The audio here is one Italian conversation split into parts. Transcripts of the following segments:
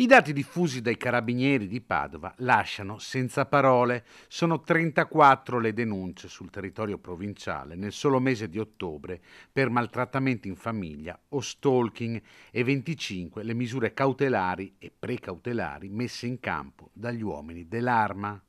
I dati diffusi dai carabinieri di Padova lasciano senza parole. Sono 34 le denunce sul territorio provinciale nel solo mese di ottobre per maltrattamenti in famiglia o stalking e 25 le misure cautelari e precautelari messe in campo dagli uomini dell'arma.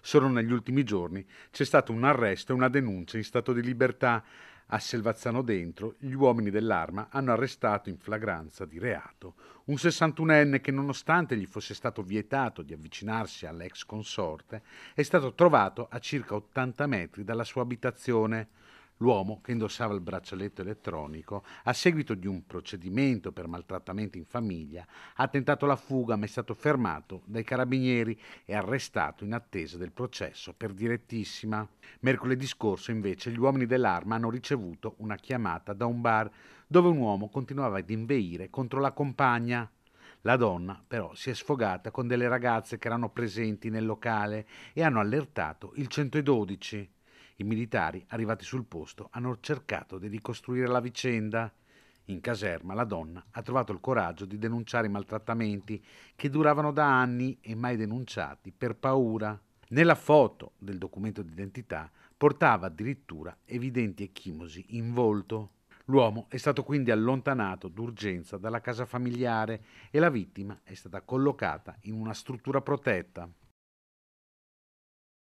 Solo negli ultimi giorni c'è stato un arresto e una denuncia in stato di libertà. A Selvazzano Dentro gli uomini dell'arma hanno arrestato in flagranza di reato un 61enne che nonostante gli fosse stato vietato di avvicinarsi all'ex consorte è stato trovato a circa 80 metri dalla sua abitazione. L'uomo, che indossava il braccialetto elettronico, a seguito di un procedimento per maltrattamenti in famiglia, ha tentato la fuga ma è stato fermato dai carabinieri e arrestato in attesa del processo per direttissima. Mercoledì scorso, invece, gli uomini dell'arma hanno ricevuto una chiamata da un bar dove un uomo continuava ad inveire contro la compagna. La donna però si è sfogata con delle ragazze che erano presenti nel locale e hanno allertato il 112. I militari, arrivati sul posto, hanno cercato di ricostruire la vicenda. In caserma la donna ha trovato il coraggio di denunciare i maltrattamenti che duravano da anni e mai denunciati per paura. Nella foto del documento d'identità portava addirittura evidenti ecchimosi in volto. L'uomo è stato quindi allontanato d'urgenza dalla casa familiare e la vittima è stata collocata in una struttura protetta.